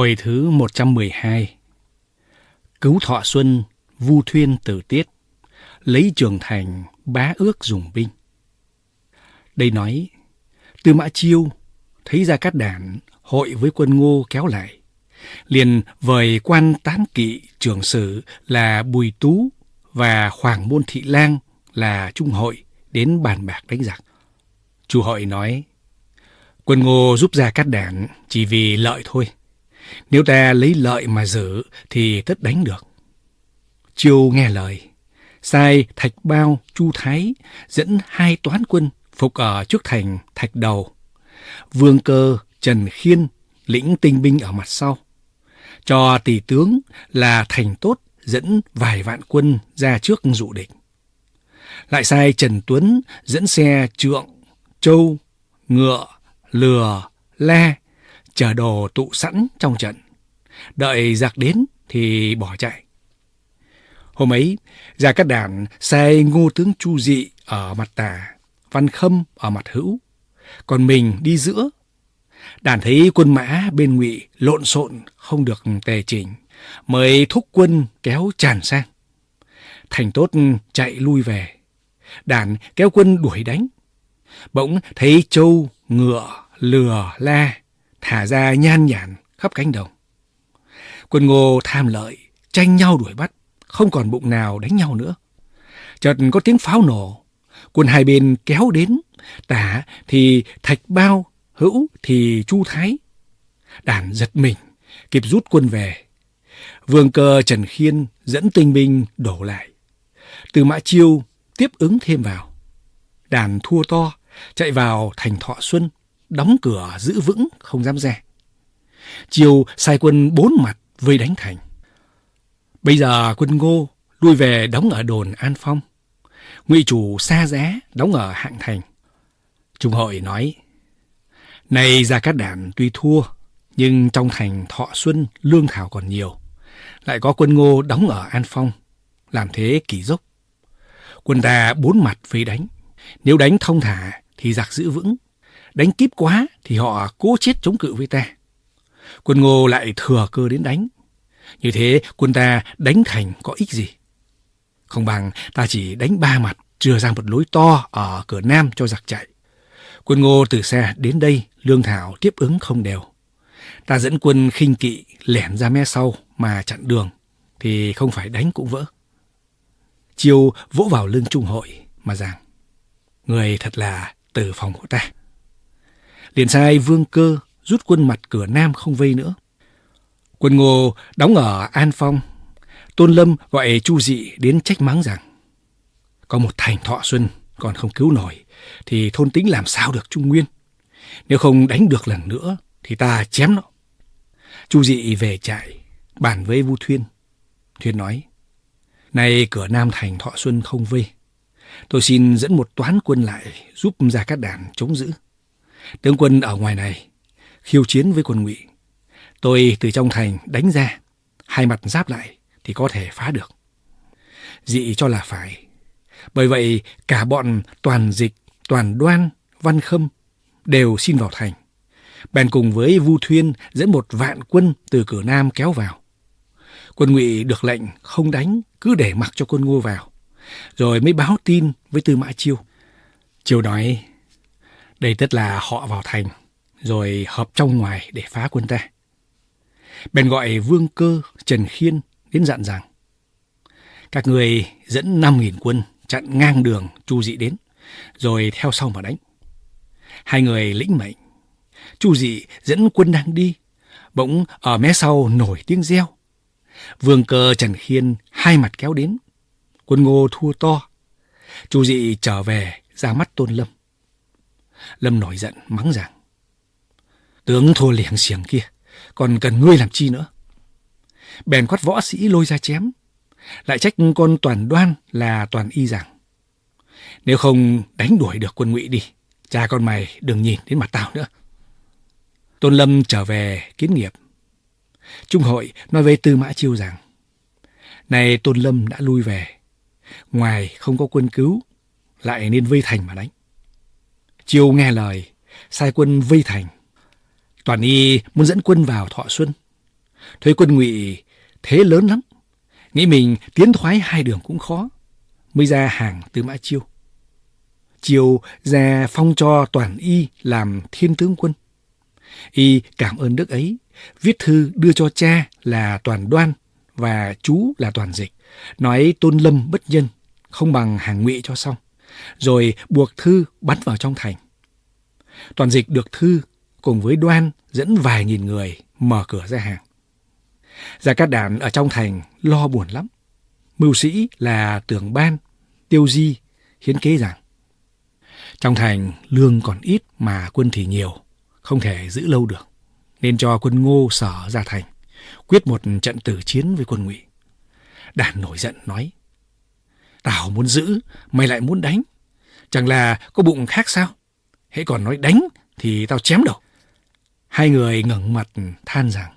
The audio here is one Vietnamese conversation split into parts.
Hồi thứ 112 Cứu thọ xuân, vu thuyên tử tiết, lấy trường thành, bá ước dùng binh. Đây nói, Tư Mã Chiêu thấy ra cát đản hội với quân ngô kéo lại. Liền vời quan tán kỵ trưởng sử là Bùi Tú và Hoàng Môn Thị Lang là Trung Hội đến bàn bạc đánh giặc. Chu Hội nói, quân ngô giúp ra cát đản chỉ vì lợi thôi nếu ta lấy lợi mà giữ thì tất đánh được. Chiêu nghe lời, sai Thạch Bao, Chu Thái dẫn hai toán quân phục ở trước thành Thạch Đầu. Vương Cơ, Trần Khiên lĩnh tinh binh ở mặt sau. Cho tỷ tướng là Thành Tốt dẫn vài vạn quân ra trước dụ địch. Lại sai Trần Tuấn dẫn xe trượng, châu ngựa, lừa, le chờ đồ tụ sẵn trong trận. Đợi giặc đến thì bỏ chạy. Hôm ấy, Gia Cát Đản sai ngô tướng Chu Dị ở mặt tà, Văn Khâm ở mặt hữu, còn mình đi giữa. Đản thấy quân mã bên ngụy lộn xộn không được tề chỉnh, mới thúc quân kéo tràn sang. Thành Tốt chạy lui về. Đản kéo quân đuổi đánh. Bỗng thấy châu, ngựa, lừa, la thả ra nhan nhản khắp cánh đồng. Quân ngô tham lợi, tranh nhau đuổi bắt, không còn bụng nào đánh nhau nữa. Chợt có tiếng pháo nổ, quân hai bên kéo đến, tả thì thạch bao, hữu thì chu thái. Đàn giật mình, kịp rút quân về. Vương cơ Trần Khiên dẫn tinh binh đổ lại. Từ Mã Chiêu tiếp ứng thêm vào. Đàn thua to, chạy vào thành Thọ Xuân đóng cửa giữ vững không dám ra. Chiều sai quân bốn mặt vây đánh thành. Bây giờ quân Ngô lui về đóng ở đồn An Phong. Ngụy chủ xa giá đóng ở Hạng Thành. Trung hội nói, Này Gia Cát đàn tuy thua, nhưng trong thành Thọ Xuân lương thảo còn nhiều. Lại có quân Ngô đóng ở An Phong, làm thế kỳ dốc. Quân ta bốn mặt vây đánh, nếu đánh thông thả thì giặc giữ vững Đánh kíp quá thì họ cố chết chống cự với ta. Quân Ngô lại thừa cơ đến đánh. Như thế quân ta đánh thành có ích gì? Không bằng ta chỉ đánh ba mặt, trừa ra một lối to ở cửa nam cho giặc chạy. Quân Ngô từ xa đến đây, lương thảo tiếp ứng không đều. Ta dẫn quân khinh kỵ lẻn ra mé sau mà chặn đường, thì không phải đánh cũng vỡ. Chiêu vỗ vào lưng Trung Hội mà rằng, người thật là từ phòng của ta liền sai Vương Cơ rút quân mặt cửa Nam không vây nữa. Quân Ngô đóng ở An Phong, Tôn Lâm gọi Chu Dị đến trách mắng rằng có một thành thọ xuân còn không cứu nổi thì thôn tính làm sao được Trung Nguyên. Nếu không đánh được lần nữa thì ta chém nó. Chu Dị về trại, bàn với Vu Thuyên. Thuyên nói, nay cửa Nam Thành Thọ Xuân không vây. Tôi xin dẫn một toán quân lại giúp ra các đàn chống giữ. Tướng quân ở ngoài này, khiêu chiến với quân ngụy. Tôi từ trong thành đánh ra, hai mặt giáp lại thì có thể phá được. Dị cho là phải. Bởi vậy cả bọn toàn dịch, toàn đoan, văn khâm đều xin vào thành. Bèn cùng với Vu Thuyên dẫn một vạn quân từ cửa Nam kéo vào. Quân ngụy được lệnh không đánh, cứ để mặc cho quân ngô vào. Rồi mới báo tin với Tư Mã Chiêu. Chiêu nói, đây tức là họ vào thành, rồi hợp trong ngoài để phá quân ta. Bèn gọi Vương Cơ, Trần Khiên đến dặn rằng Các người dẫn 5.000 quân chặn ngang đường Chu Dị đến, rồi theo sau mà đánh. Hai người lĩnh mệnh. Chu Dị dẫn quân đang đi, bỗng ở mé sau nổi tiếng reo. Vương Cơ, Trần Khiên hai mặt kéo đến. Quân Ngô thua to. Chu Dị trở về ra mắt Tôn Lâm. Lâm nổi giận mắng rằng Tướng thua liền xiềng kia Còn cần ngươi làm chi nữa Bèn quát võ sĩ lôi ra chém Lại trách con toàn đoan là toàn y rằng Nếu không đánh đuổi được quân ngụy đi Cha con mày đừng nhìn đến mặt tao nữa Tôn Lâm trở về kiến nghiệp Trung hội nói với Tư Mã Chiêu rằng Này Tôn Lâm đã lui về Ngoài không có quân cứu Lại nên vây thành mà đánh chiều nghe lời, sai quân vây thành. Toàn y muốn dẫn quân vào Thọ Xuân. Thuế quân ngụy thế lớn lắm. Nghĩ mình tiến thoái hai đường cũng khó. Mới ra hàng từ Mã Chiêu. Chiêu ra phong cho Toàn y làm thiên tướng quân. Y cảm ơn đức ấy, viết thư đưa cho cha là Toàn Đoan và chú là Toàn Dịch, nói tôn lâm bất nhân, không bằng hàng ngụy cho xong rồi buộc Thư bắn vào trong thành. Toàn dịch được Thư cùng với Đoan dẫn vài nghìn người mở cửa ra hàng. Gia Cát Đản ở trong thành lo buồn lắm. Mưu sĩ là tưởng ban, tiêu di, hiến kế rằng trong thành lương còn ít mà quân thì nhiều, không thể giữ lâu được, nên cho quân ngô sở ra thành, quyết một trận tử chiến với quân ngụy. Đản nổi giận nói, Tao muốn giữ, mày lại muốn đánh. Chẳng là có bụng khác sao? Hãy còn nói đánh thì tao chém đầu. Hai người ngẩng mặt than rằng.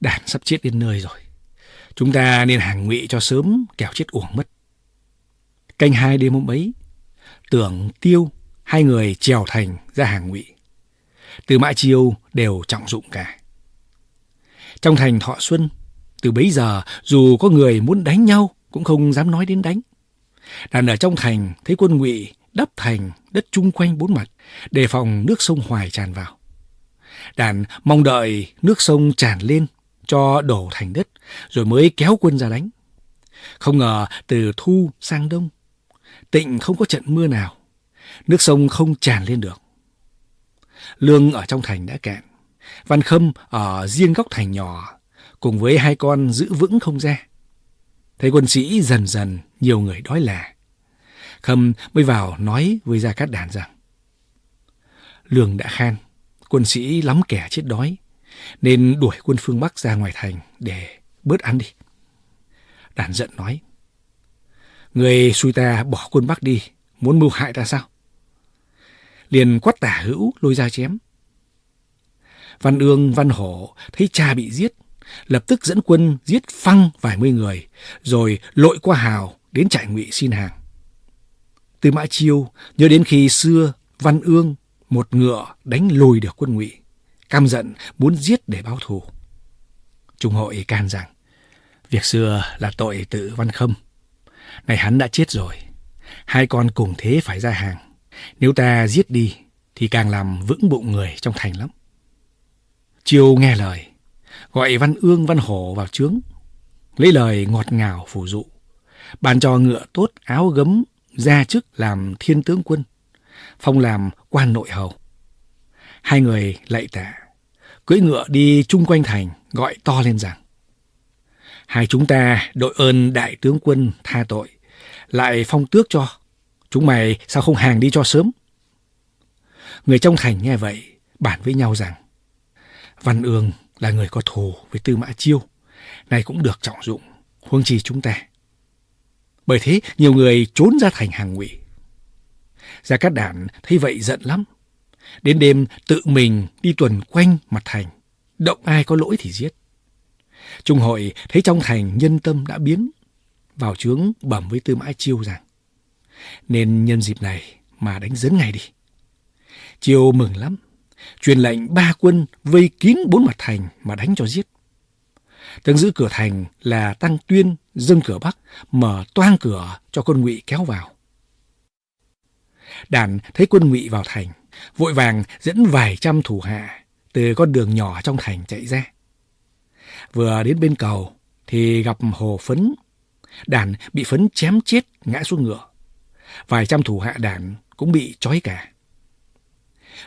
Đàn sắp chết đến nơi rồi. Chúng ta nên hàng ngụy cho sớm kẻo chết uổng mất. Canh hai đêm hôm ấy, tưởng tiêu hai người trèo thành ra hàng ngụy. Từ mãi chiều đều trọng dụng cả. Trong thành thọ xuân, từ bấy giờ dù có người muốn đánh nhau cũng không dám nói đến đánh. Đàn ở trong thành thấy quân ngụy đắp thành đất chung quanh bốn mặt, đề phòng nước sông Hoài tràn vào. Đàn mong đợi nước sông tràn lên cho đổ thành đất, rồi mới kéo quân ra đánh. Không ngờ từ thu sang đông, tịnh không có trận mưa nào, nước sông không tràn lên được. Lương ở trong thành đã cạn, Văn Khâm ở riêng góc thành nhỏ, cùng với hai con giữ vững không ra. Thấy quân sĩ dần dần nhiều người đói lè, Khâm mới vào nói với Gia Cát Đàn rằng Lương đã khan, quân sĩ lắm kẻ chết đói, nên đuổi quân phương Bắc ra ngoài thành để bớt ăn đi. Đàn giận nói Người xui ta bỏ quân Bắc đi, muốn mưu hại ta sao? Liền quát tả hữu lôi ra chém. Văn ương, văn hổ thấy cha bị giết lập tức dẫn quân giết phăng vài mươi người, rồi lội qua hào đến trại ngụy xin hàng. Từ Mã Chiêu nhớ đến khi xưa Văn Ương một ngựa đánh lùi được quân ngụy, cam giận muốn giết để báo thù. Trung hội can rằng, việc xưa là tội tự Văn Khâm. Này hắn đã chết rồi, hai con cùng thế phải ra hàng. Nếu ta giết đi thì càng làm vững bụng người trong thành lắm. Chiêu nghe lời, gọi Văn Ương, Văn Hổ vào trướng, lấy lời ngọt ngào phù dụ, bàn cho ngựa tốt áo gấm ra chức làm thiên tướng quân, phong làm quan nội hầu. Hai người lạy tạ, cưỡi ngựa đi chung quanh thành, gọi to lên rằng Hai chúng ta đội ơn đại tướng quân tha tội, lại phong tước cho. Chúng mày sao không hàng đi cho sớm? Người trong thành nghe vậy, bàn với nhau rằng Văn Ương là người có thù với Tư Mã Chiêu, nay cũng được trọng dụng, huống chi chúng ta. Bởi thế, nhiều người trốn ra thành hàng ngụy. Gia Cát Đản thấy vậy giận lắm. Đến đêm tự mình đi tuần quanh mặt thành, động ai có lỗi thì giết. Trung hội thấy trong thành nhân tâm đã biến, vào trướng bẩm với Tư Mã Chiêu rằng, nên nhân dịp này mà đánh dấn ngay đi. Chiêu mừng lắm, truyền lệnh ba quân vây kín bốn mặt thành mà đánh cho giết. Tướng giữ cửa thành là Tăng Tuyên dâng cửa Bắc, mở toang cửa cho quân ngụy kéo vào. Đàn thấy quân ngụy vào thành, vội vàng dẫn vài trăm thủ hạ từ con đường nhỏ trong thành chạy ra. Vừa đến bên cầu thì gặp Hồ Phấn. Đàn bị Phấn chém chết ngã xuống ngựa. Vài trăm thủ hạ đàn cũng bị trói cả.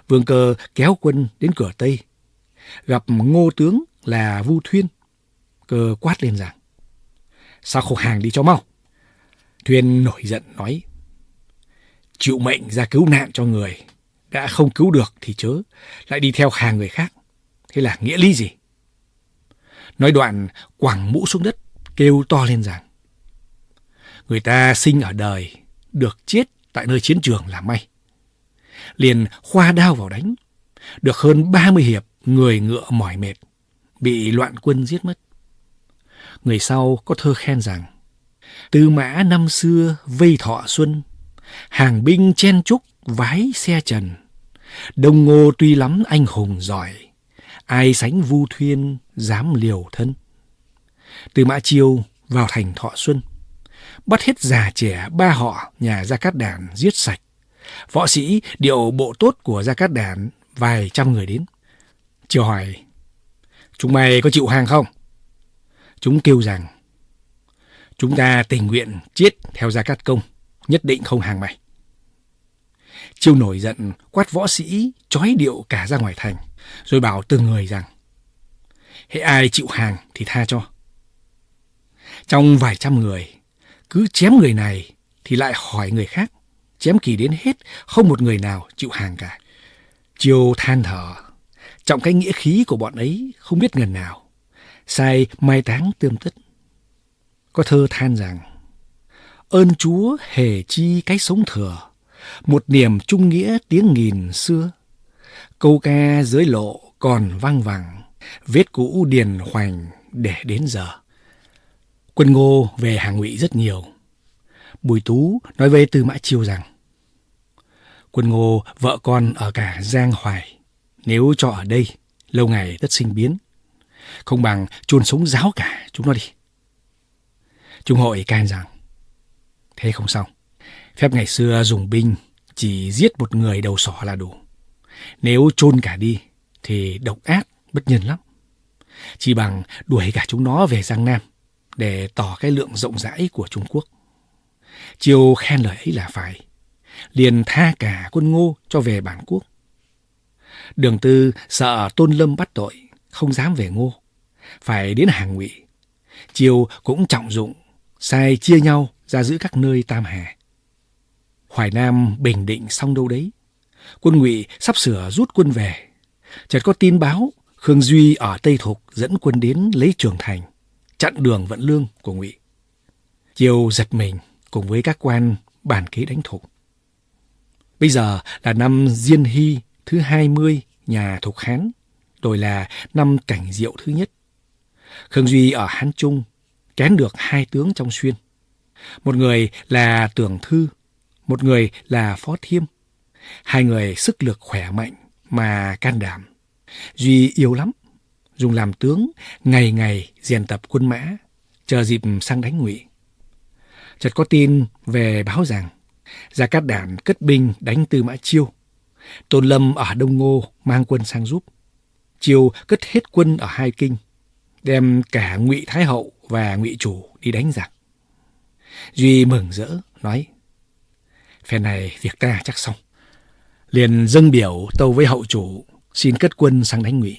Vương Cơ kéo quân đến cửa Tây, gặp ngô tướng là Vu Thuyên. Cơ quát lên rằng, sao không hàng đi cho mau? Thuyên nổi giận nói, chịu mệnh ra cứu nạn cho người, đã không cứu được thì chớ, lại đi theo hàng người khác. Thế là nghĩa lý gì? Nói đoạn, quẳng mũ xuống đất, kêu to lên rằng, người ta sinh ở đời, được chết tại nơi chiến trường là may liền khoa đao vào đánh. Được hơn 30 hiệp, người ngựa mỏi mệt, bị loạn quân giết mất. Người sau có thơ khen rằng, Tư mã năm xưa vây thọ xuân, hàng binh chen trúc vái xe trần. Đông ngô tuy lắm anh hùng giỏi, ai sánh vu thuyên dám liều thân. Từ mã chiêu vào thành thọ xuân, bắt hết già trẻ ba họ nhà Gia Cát đàn giết sạch Võ sĩ điệu bộ tốt của Gia Cát Đản vài trăm người đến. chiều hỏi, chúng mày có chịu hàng không? Chúng kêu rằng, chúng ta tình nguyện chết theo Gia Cát Công, nhất định không hàng mày. Chiêu nổi giận quát võ sĩ trói điệu cả ra ngoài thành, rồi bảo từng người rằng, hễ ai chịu hàng thì tha cho. Trong vài trăm người, cứ chém người này thì lại hỏi người khác chém kỳ đến hết, không một người nào chịu hàng cả. Chiêu than thở, trọng cái nghĩa khí của bọn ấy không biết ngần nào, sai mai táng tươm tất. Có thơ than rằng, ơn Chúa hề chi cái sống thừa, một niềm trung nghĩa tiếng nghìn xưa. Câu ca dưới lộ còn vang vẳng, vết cũ điền hoành để đến giờ. Quân Ngô về hàng ngụy rất nhiều. Bùi Tú nói với Tư Mã Chiêu rằng Quân Ngô vợ con ở cả Giang Hoài. Nếu cho ở đây, lâu ngày tất sinh biến. Không bằng chôn sống giáo cả chúng nó đi. Trung hội can rằng, thế không xong. Phép ngày xưa dùng binh chỉ giết một người đầu sỏ là đủ. Nếu chôn cả đi thì độc ác, bất nhân lắm. Chỉ bằng đuổi cả chúng nó về Giang Nam để tỏ cái lượng rộng rãi của Trung Quốc. Chiêu khen lời ấy là phải liền tha cả quân ngô cho về bản quốc. Đường Tư sợ Tôn Lâm bắt tội, không dám về ngô, phải đến hàng ngụy. Triều cũng trọng dụng, sai chia nhau ra giữ các nơi Tam Hà. Hoài Nam bình định xong đâu đấy. Quân ngụy sắp sửa rút quân về. Chợt có tin báo Khương Duy ở Tây Thục dẫn quân đến lấy Trường Thành, chặn đường vận lương của ngụy. Triều giật mình cùng với các quan bàn kế đánh Thục. Bây giờ là năm Diên Hy thứ 20 nhà thuộc Hán, rồi là năm Cảnh Diệu thứ nhất. Khương Duy ở Hán Trung kén được hai tướng trong xuyên. Một người là Tưởng Thư, một người là Phó Thiêm. Hai người sức lực khỏe mạnh mà can đảm. Duy yêu lắm, dùng làm tướng, ngày ngày rèn tập quân mã, chờ dịp sang đánh ngụy. Chợt có tin về báo rằng Gia Cát Đản cất binh đánh Tư Mã Chiêu. Tôn Lâm ở Đông Ngô mang quân sang giúp. Chiêu cất hết quân ở Hai Kinh, đem cả Ngụy Thái Hậu và Ngụy Chủ đi đánh giặc. Duy mừng rỡ, nói, phe này việc ta chắc xong. Liền dâng biểu tâu với hậu chủ, xin cất quân sang đánh Ngụy.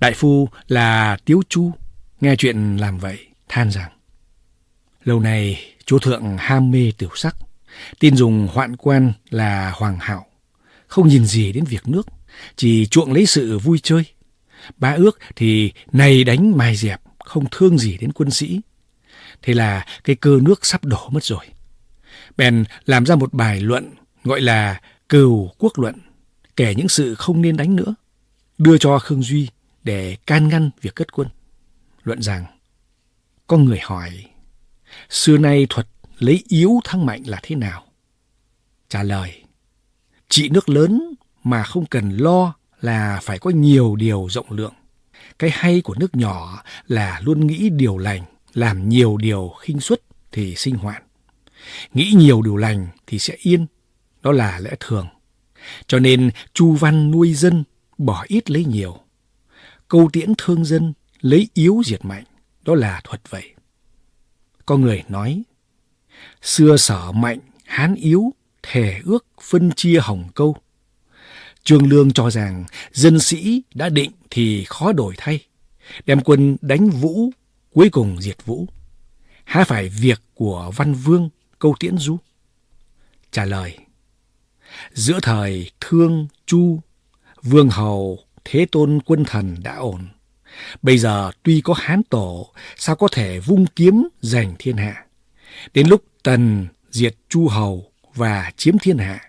Đại phu là Tiếu Chu, nghe chuyện làm vậy, than rằng, lâu nay chúa thượng ham mê tiểu sắc, Tin dùng hoạn quan là Hoàng Hạo, không nhìn gì đến việc nước, chỉ chuộng lấy sự vui chơi. ba ước thì này đánh mai dẹp, không thương gì đến quân sĩ. Thế là cái cơ nước sắp đổ mất rồi. Bèn làm ra một bài luận gọi là Cừu Quốc Luận, kể những sự không nên đánh nữa, đưa cho Khương Duy để can ngăn việc cất quân. Luận rằng, có người hỏi, xưa nay thuật lấy yếu thăng mạnh là thế nào? Trả lời, trị nước lớn mà không cần lo là phải có nhiều điều rộng lượng. Cái hay của nước nhỏ là luôn nghĩ điều lành, làm nhiều điều khinh suất thì sinh hoạn. Nghĩ nhiều điều lành thì sẽ yên, đó là lẽ thường. Cho nên Chu Văn nuôi dân, bỏ ít lấy nhiều. Câu tiễn thương dân, lấy yếu diệt mạnh, đó là thuật vậy. Có người nói, xưa sở mạnh, hán yếu, thể ước phân chia hồng câu. Trương Lương cho rằng dân sĩ đã định thì khó đổi thay. Đem quân đánh Vũ, cuối cùng diệt Vũ. Há phải việc của Văn Vương, câu tiễn du? Trả lời, giữa thời Thương, Chu, Vương Hầu, Thế Tôn quân thần đã ổn. Bây giờ tuy có hán tổ, sao có thể vung kiếm giành thiên hạ? Đến lúc Tần diệt Chu Hầu và chiếm thiên hạ.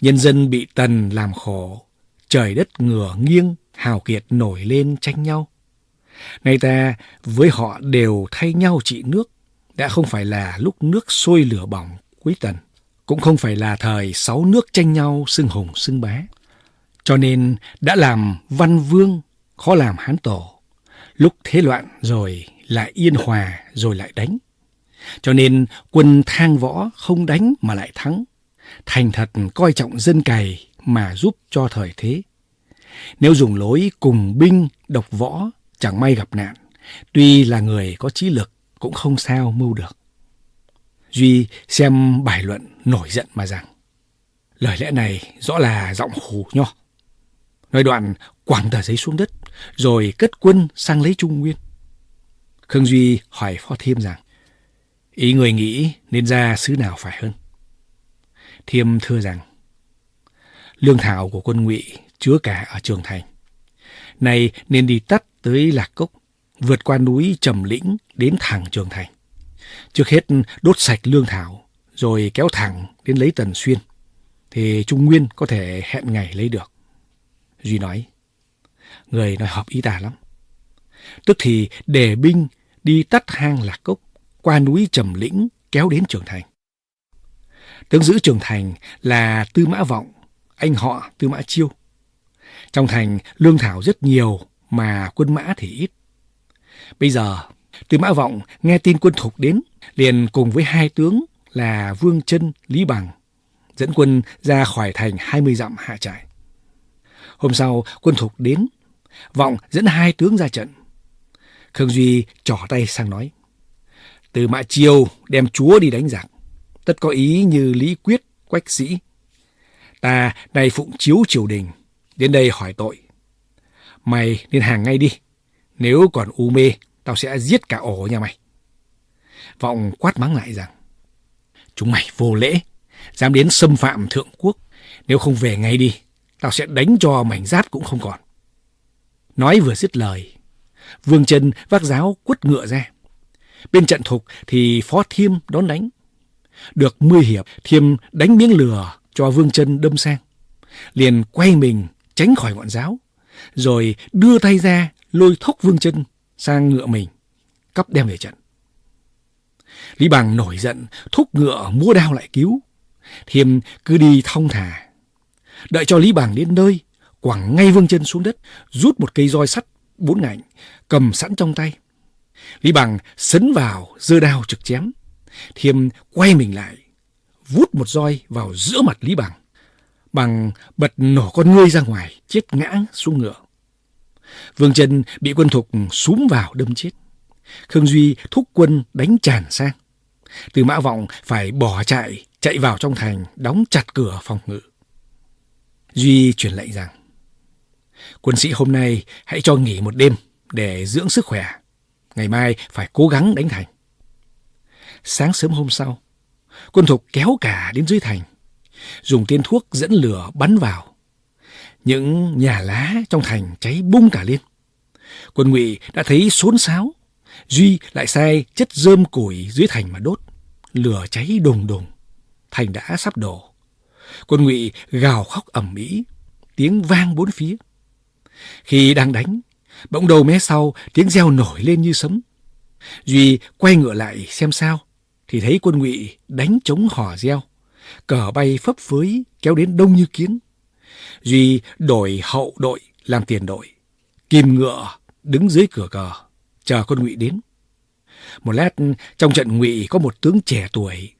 Nhân dân bị Tần làm khổ, trời đất ngửa nghiêng, hào kiệt nổi lên tranh nhau. Nay ta với họ đều thay nhau trị nước, đã không phải là lúc nước sôi lửa bỏng cuối Tần, cũng không phải là thời sáu nước tranh nhau xưng hùng xưng bá. Cho nên đã làm văn vương, khó làm hán tổ. Lúc thế loạn rồi lại yên hòa rồi lại đánh. Cho nên quân thang võ không đánh mà lại thắng. Thành thật coi trọng dân cày mà giúp cho thời thế. Nếu dùng lối cùng binh, độc võ, chẳng may gặp nạn, tuy là người có trí lực cũng không sao mưu được. Duy xem bài luận nổi giận mà rằng, lời lẽ này rõ là giọng hù nho. Nói đoạn quẳng tờ giấy xuống đất, rồi cất quân sang lấy Trung Nguyên. Khương Duy hỏi Phó thêm rằng, Ý người nghĩ nên ra xứ nào phải hơn. Thiêm thưa rằng, lương thảo của quân ngụy chứa cả ở Trường Thành. Này nên đi tắt tới Lạc Cốc, vượt qua núi Trầm Lĩnh đến thẳng Trường Thành. Trước hết đốt sạch lương thảo, rồi kéo thẳng đến lấy Tần Xuyên. Thì Trung Nguyên có thể hẹn ngày lấy được. Duy nói, người nói hợp ý ta lắm. Tức thì để binh đi tắt hang Lạc Cốc, qua núi Trầm Lĩnh kéo đến Trường Thành. Tướng giữ Trường Thành là Tư Mã Vọng, anh họ Tư Mã Chiêu. Trong thành lương thảo rất nhiều mà quân mã thì ít. Bây giờ, Tư Mã Vọng nghe tin quân thục đến, liền cùng với hai tướng là Vương chân Lý Bằng, dẫn quân ra khỏi thành hai mươi dặm hạ trại. Hôm sau, quân thục đến, Vọng dẫn hai tướng ra trận. Khương Duy trỏ tay sang nói. Từ mã chiều đem chúa đi đánh giặc, tất có ý như lý quyết, quách sĩ. Ta nay phụng chiếu triều đình, đến đây hỏi tội. Mày nên hàng ngay đi, nếu còn u mê, tao sẽ giết cả ổ nhà mày. Vọng quát mắng lại rằng, chúng mày vô lễ, dám đến xâm phạm thượng quốc, nếu không về ngay đi, tao sẽ đánh cho mảnh giáp cũng không còn. Nói vừa dứt lời, Vương Trần vác giáo quất ngựa ra, Bên trận thục thì Phó Thiêm đón đánh. Được 10 hiệp, Thiêm đánh miếng lừa cho Vương chân đâm sang. Liền quay mình tránh khỏi ngọn giáo, rồi đưa tay ra lôi thúc Vương chân sang ngựa mình, cấp đem về trận. Lý Bằng nổi giận, thúc ngựa mua đao lại cứu. Thiêm cứ đi thong thả. Đợi cho Lý Bằng đến nơi, quẳng ngay Vương chân xuống đất, rút một cây roi sắt bốn ngạnh, cầm sẵn trong tay Lý Bằng sấn vào, giơ đao trực chém. Thiêm quay mình lại, vút một roi vào giữa mặt Lý Bằng. Bằng bật nổ con ngươi ra ngoài, chết ngã xuống ngựa. Vương Trân bị quân thục súng vào đâm chết. Khương Duy thúc quân đánh tràn sang. Từ Mã Vọng phải bỏ chạy, chạy vào trong thành, đóng chặt cửa phòng ngự. Duy truyền lệnh rằng, quân sĩ hôm nay hãy cho nghỉ một đêm để dưỡng sức khỏe. Ngày mai phải cố gắng đánh thành. Sáng sớm hôm sau, quân thục kéo cả đến dưới thành, dùng tiên thuốc dẫn lửa bắn vào. Những nhà lá trong thành cháy bung cả lên. Quân ngụy đã thấy xốn xáo, Duy lại sai chất rơm củi dưới thành mà đốt. Lửa cháy đùng đùng, thành đã sắp đổ. Quân ngụy gào khóc ầm ĩ, tiếng vang bốn phía. Khi đang đánh, Bỗng đầu mé sau, tiếng reo nổi lên như sấm. Duy quay ngựa lại xem sao, thì thấy quân ngụy đánh trống hò reo. Cờ bay phấp phới, kéo đến đông như kiến. Duy đổi hậu đội làm tiền đội. Kim ngựa đứng dưới cửa cờ, chờ quân ngụy đến. Một lát trong trận ngụy có một tướng trẻ tuổi,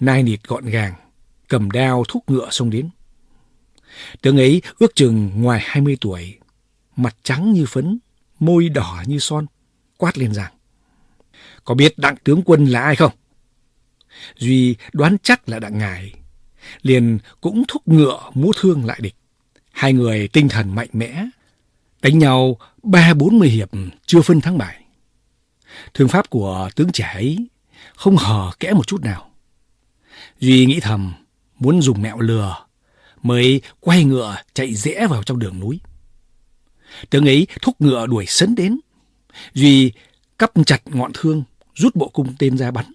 nai nịt gọn gàng, cầm đao thúc ngựa xông đến. Tướng ấy ước chừng ngoài hai mươi tuổi, mặt trắng như phấn, môi đỏ như son, quát lên rằng. Có biết đặng tướng quân là ai không? Duy đoán chắc là đặng ngài. Liền cũng thúc ngựa múa thương lại địch. Hai người tinh thần mạnh mẽ, đánh nhau ba bốn mươi hiệp chưa phân thắng bại. Thương pháp của tướng trẻ ấy không hờ kẽ một chút nào. Duy nghĩ thầm, muốn dùng mẹo lừa, mới quay ngựa chạy rẽ vào trong đường núi. Tướng ấy thúc ngựa đuổi sấn đến. Duy cắp chặt ngọn thương, rút bộ cung tên ra bắn.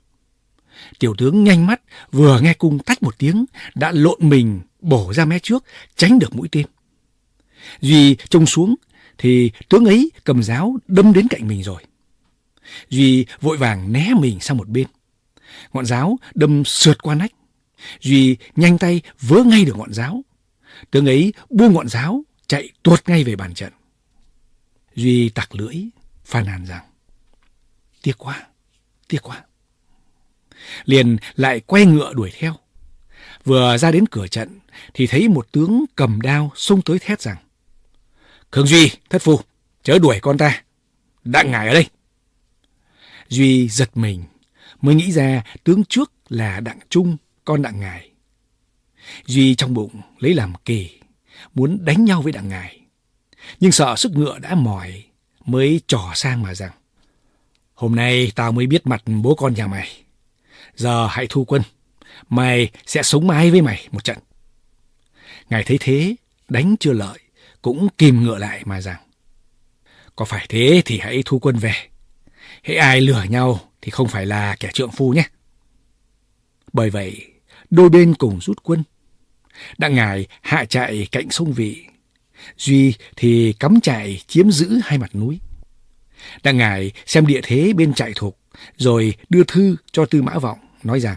Tiểu tướng nhanh mắt, vừa nghe cung tách một tiếng, đã lộn mình bổ ra mé trước, tránh được mũi tên. Duy trông xuống, thì tướng ấy cầm giáo đâm đến cạnh mình rồi. Duy vội vàng né mình sang một bên. Ngọn giáo đâm sượt qua nách. Duy nhanh tay vớ ngay được ngọn giáo. Tướng ấy buông ngọn giáo, chạy tuột ngay về bàn trận. Duy tặc lưỡi, phàn nàn rằng, tiếc quá, tiếc quá. Liền lại quay ngựa đuổi theo. Vừa ra đến cửa trận thì thấy một tướng cầm đao xông tới thét rằng, Khương Duy, thất phu, chớ đuổi con ta, đặng ngải ở đây. Duy giật mình, mới nghĩ ra tướng trước là đặng trung, con đặng ngài Duy trong bụng lấy làm kỳ, muốn đánh nhau với đặng ngài nhưng sợ sức ngựa đã mỏi, mới trò sang mà rằng. Hôm nay tao mới biết mặt bố con nhà mày. Giờ hãy thu quân, mày sẽ sống mãi với mày một trận. Ngài thấy thế, đánh chưa lợi, cũng kìm ngựa lại mà rằng. Có phải thế thì hãy thu quân về. Hễ ai lừa nhau thì không phải là kẻ trượng phu nhé. Bởi vậy, đôi bên cùng rút quân. Đặng ngài hạ chạy cạnh sông vị Duy thì cắm trại chiếm giữ hai mặt núi. Đặng Ngải xem địa thế bên trại thuộc, rồi đưa thư cho Tư Mã Vọng, nói rằng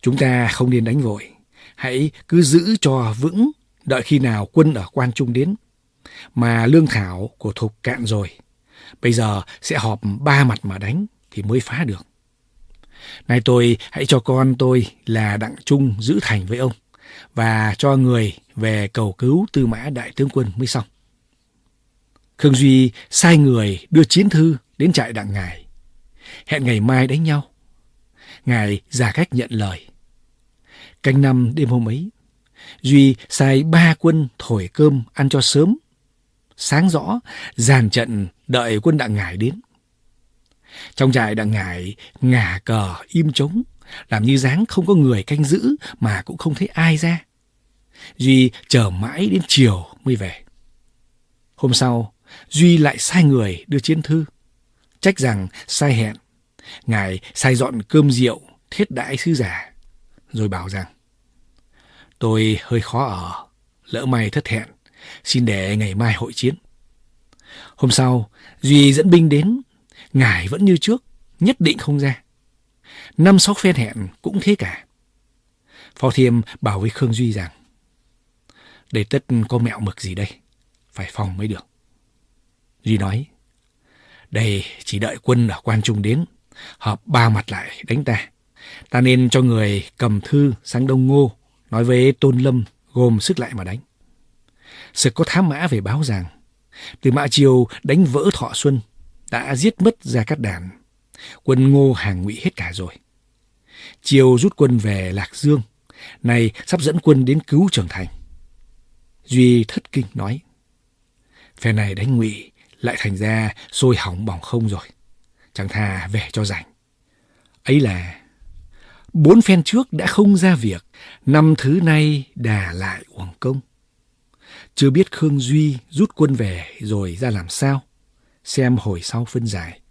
Chúng ta không nên đánh vội, hãy cứ giữ cho vững, đợi khi nào quân ở quan trung đến. Mà lương thảo của thục cạn rồi, bây giờ sẽ họp ba mặt mà đánh thì mới phá được. Nay tôi hãy cho con tôi là Đặng Trung giữ thành với ông và cho người về cầu cứu Tư Mã Đại Tướng Quân mới xong. Khương Duy sai người đưa chiến thư đến trại đặng ngài. Hẹn ngày mai đánh nhau. Ngài giả cách nhận lời. Canh năm đêm hôm ấy, Duy sai ba quân thổi cơm ăn cho sớm. Sáng rõ, dàn trận đợi quân đặng ngài đến. Trong trại đặng ngài ngả cờ im trống, làm như dáng không có người canh giữ mà cũng không thấy ai ra. Duy chờ mãi đến chiều mới về. Hôm sau, Duy lại sai người đưa chiến thư. Trách rằng sai hẹn, ngài sai dọn cơm rượu thiết đãi sứ giả. Rồi bảo rằng, tôi hơi khó ở, lỡ may thất hẹn, xin để ngày mai hội chiến. Hôm sau, Duy dẫn binh đến, ngài vẫn như trước, nhất định không ra. Năm sáu phen hẹn cũng thế cả. Phò Thiêm bảo với Khương Duy rằng, để tất có mẹo mực gì đây, phải phòng mới được. Duy nói, đây chỉ đợi quân ở quan trung đến, họp ba mặt lại đánh ta. Ta nên cho người cầm thư sang Đông Ngô, nói với Tôn Lâm gồm sức lại mà đánh. Sự có thám mã về báo rằng, từ mã chiều đánh vỡ thọ xuân, đã giết mất ra các đàn. Quân ngô hàng ngụy hết cả rồi chiều rút quân về Lạc Dương, nay sắp dẫn quân đến cứu Trường Thành. Duy thất kinh nói, phe này đánh ngụy lại thành ra sôi hỏng bỏng không rồi, chẳng thà về cho rảnh. Ấy là bốn phen trước đã không ra việc, năm thứ nay đà lại uổng công. Chưa biết Khương Duy rút quân về rồi ra làm sao, xem hồi sau phân giải.